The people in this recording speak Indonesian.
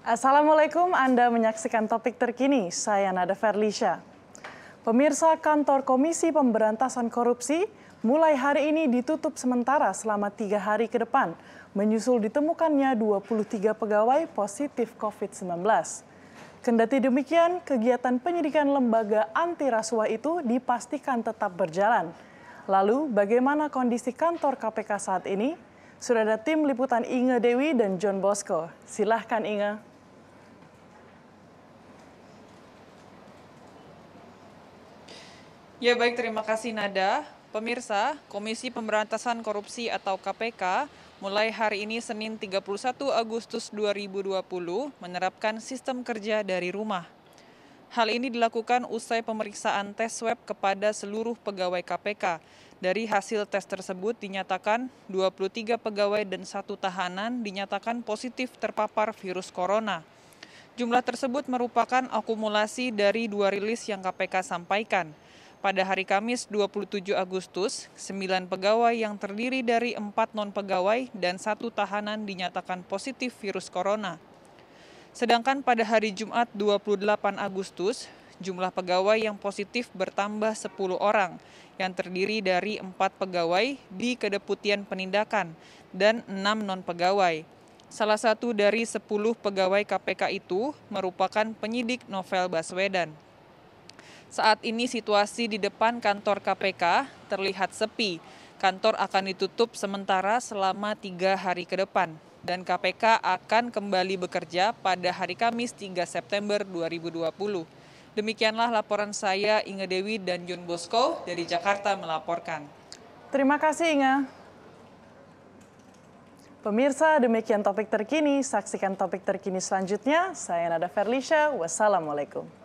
Assalamualaikum, Anda menyaksikan topik terkini. Saya Nada Ferlisha. Pemirsa kantor Komisi Pemberantasan Korupsi mulai hari ini ditutup sementara selama tiga hari ke depan, menyusul ditemukannya 23 pegawai positif COVID-19. Kendati demikian, kegiatan penyidikan lembaga anti rasuah itu dipastikan tetap berjalan. Lalu, bagaimana kondisi kantor KPK saat ini? Sudah ada tim liputan Inge Dewi dan John Bosco. Silahkan Inge. Ya baik, terima kasih Nada. Pemirsa, Komisi Pemberantasan Korupsi atau KPK mulai hari ini Senin 31 Agustus 2020 menerapkan sistem kerja dari rumah. Hal ini dilakukan usai pemeriksaan tes swab kepada seluruh pegawai KPK. Dari hasil tes tersebut dinyatakan 23 pegawai dan satu tahanan dinyatakan positif terpapar virus corona. Jumlah tersebut merupakan akumulasi dari dua rilis yang KPK sampaikan. Pada hari Kamis 27 Agustus, 9 pegawai yang terdiri dari 4 non-pegawai dan satu tahanan dinyatakan positif virus corona. Sedangkan pada hari Jumat 28 Agustus, jumlah pegawai yang positif bertambah 10 orang, yang terdiri dari 4 pegawai di Kedeputian Penindakan dan 6 non-pegawai. Salah satu dari 10 pegawai KPK itu merupakan penyidik Novel Baswedan. Saat ini situasi di depan kantor KPK terlihat sepi. Kantor akan ditutup sementara selama tiga hari ke depan. Dan KPK akan kembali bekerja pada hari Kamis 3 September 2020. Demikianlah laporan saya Inge Dewi dan Jun Bosco dari Jakarta melaporkan. Terima kasih Inge. Pemirsa, demikian topik terkini. Saksikan topik terkini selanjutnya. Saya Nada Ferlisha. Wassalamualaikum.